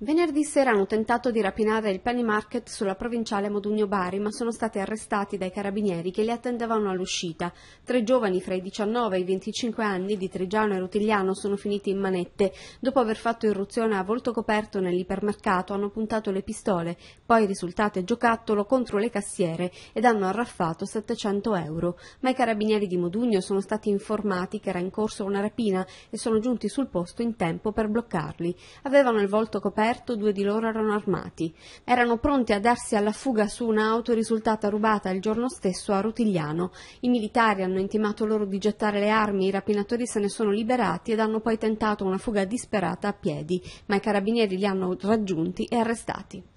Venerdì sera hanno tentato di rapinare il Penny Market sulla provinciale Modugno Bari, ma sono stati arrestati dai carabinieri che li attendevano all'uscita. Tre giovani fra i 19 e i 25 anni di Trigiano e Rutigliano sono finiti in manette. Dopo aver fatto irruzione a volto coperto nell'ipermercato hanno puntato le pistole, poi risultate giocattolo contro le cassiere ed hanno arraffato 700 euro. Ma i carabinieri di Modugno sono stati informati che era in corso una rapina e sono giunti sul posto in tempo per bloccarli. Avevano il volto coperto scoperto due di loro erano armati. Erano pronti a darsi alla fuga su un'auto risultata rubata il giorno stesso a Rutigliano. I militari hanno intimato loro di gettare le armi, i rapinatori se ne sono liberati ed hanno poi tentato una fuga disperata a piedi, ma i carabinieri li hanno raggiunti e arrestati.